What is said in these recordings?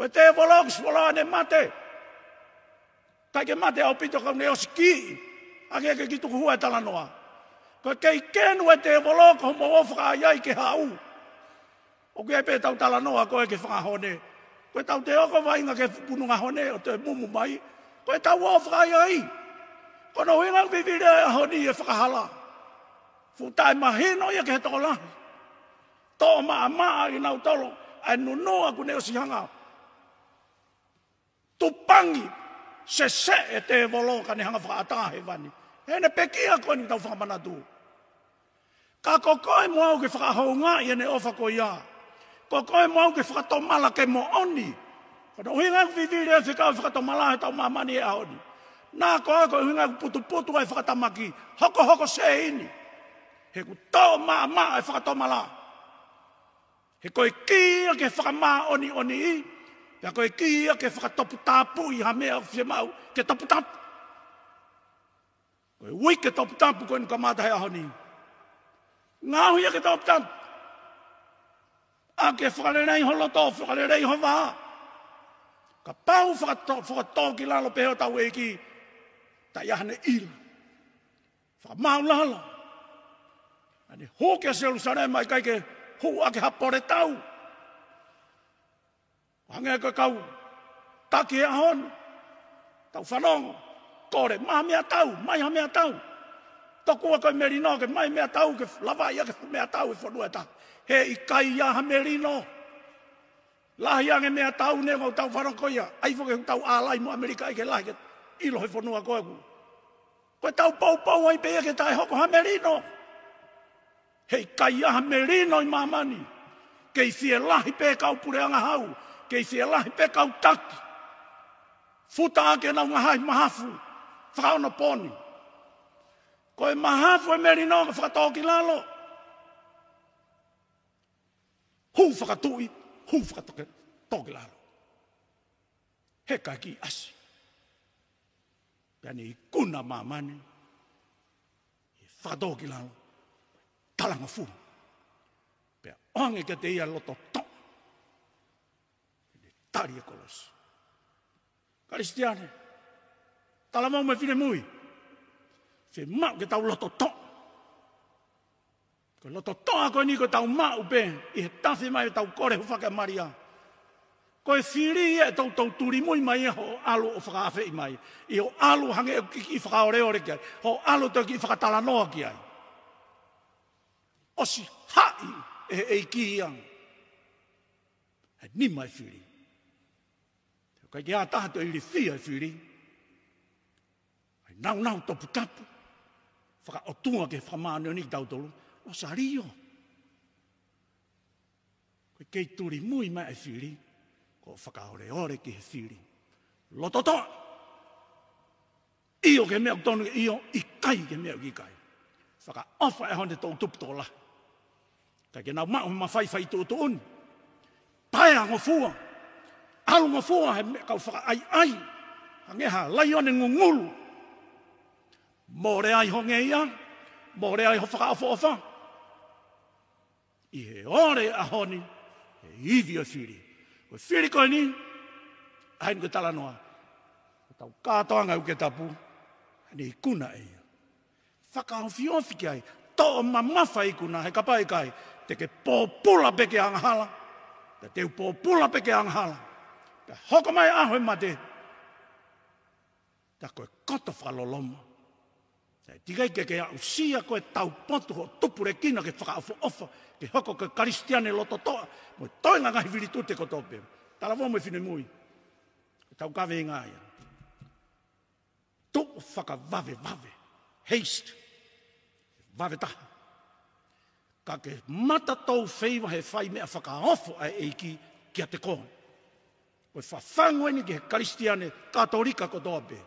Ko te volongs volo ane mate. Kai ke mate au pito kau neos ki. Ake ke ki tuku hua e tala noa. Ko ke ikenu e te volongs homo ofra ai ke hau. O ke epe tau tala noa ko e ke whanga hone. Ko e tau te oko vai nga ke punga hone o te mumu mai. Ko e tau ofra ai. Ko no hinga vivire a honi e whakahala. Futai e mahino ia ke he tokolahi. Tō maa maa i nau tolo. Ai e nunua kune o sihangao tupangi se se e te volo ka ne hanga whaatahe vani. E ne peki koe ni tau whamanatu. Ka koko e mua uke whakahaunga i ene ofa ko ia. Koko e mua uke whakatomala ke mo oni. Kona uhinga ku vivire e whikau whakatomala he tau mamani e aoni. Nā ko ako uhinga ku putu putu ai whakatamaki. Hoko hoko se ini. He ku tau maa maa e whakatomala. He koe kia ke whakamaa oni oni i. Ia koe ki ia ke whakatopu tāpu i hamea o whia mau, ke topu tāpu. Koe ui ke topu tāpu koe nuka mātahe ahoni. Ngā hui ke topu tāpu. A ke whakarerei holo tō, whakarerei ho vā. Ka pāu whakatō ki lalo peho tau e ki, ta iahane ila. Whakamau lalo. Ani hō ke a Jerusalem mai kai ke hō ake hapore tau. Ani hō ke a Jerusalem mai kai ke hō ake hapore tau. Angai ka kau, taki e ahon, tau whanong, kore, maha mea tau, mai mea tau. Toku wa koi merino, ke mai mea tau, ke lava ia ke mea tau e whanua ta. He i kai ia ha merino. Lahi ange mea tau ne ngau tau whanong koi ia. Ai fuke hung tau alai mo Amerika ike lahi ke ilo he whanua koe ku. Koe tau pau pau ai pe ia ke tai hoko ha merino. He i kai ia ha merino i mamani. Ke i fie lahi pe kau pure anga hau kei se lahi pe kau taki. Futa ake nau ngahai mahafu, whakaona poni. Ko e mahafu e meri nonga whakatau ki lalo. Hu whakatui, hu whakatau ki lalo. He kai ki asi. Pani i kuna mamani, i whakatau ki lalo, talanga fu. Pea onge ke te ia loto tari e kolos. Karistiane, tala mau me fine mui. Fe mau ke tau loto to. Ko loto to ako ni ko tau mau pe. I he tafi mai tau kore hu whake maria. Ko e whiri e tau tau turi mui mai e ho alu o whakaafe i mai. I ho alu hange o kiki i whakaore ore ki ai. Ho alu te o kiki i whakatala noa ki ai. Osi hai e eiki i ang. Hei ni mai whiri. Kai ki a tahato i li fia i whiri. Ai nau nau topu tapu. Whaka o tunga ke whamane o ni tautolo. O sa rio. Kai kei turi mui mai i e whiri. Ko whaka ore ore ki he whiri. Lototo! Io ke mea tonu ke io i kai ke mea ki kai. Whaka ofa e honi tau tupu tola. Kai ke nau mao ma whaifai tō tōni. Tai ango fua. Tai ango fua alunga fua he mea kau ai ai. Ange ha, lai ane ngungulu. Mōre ai ho nge ia, mōre ai ho whaka a I he ore a honi, he iwi o whiri. O whiri koe ni, hain ko tala noa. O tau kātoa ngai uke tapu, hane i kuna e ia. Whaka o fiofi ki ai, tō ma mawha i kuna, he kapai kai, te ke pōpula peke anghala, te teu pōpula peke anghala. Ka hoko mai aho e mate. Ka koe koto whalolomo. Ka tiga ike ke au sia koe tau pontu ho tupure kina ke whaka ofo ofo. Ke hoko ke karistiane loto toa. Moe toi ngā ngahi viri tūte ko tōpe. Tala vō moe whine mui. Ka tau kawe ngā ia. Tu whaka vave vave. Haste. Vave taha. Ka ke mata tau whaiwa he whai mea whaka ofo ai eiki ki a te kōna o e whawhango ini ki he karistiane katolika ko tōpe.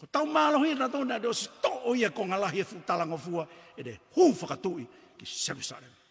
Ko tau mālo hi na tōna, deo si tō o ia ko ngalahi e futalanga fua, e de hū whakatui ki Sebusarema.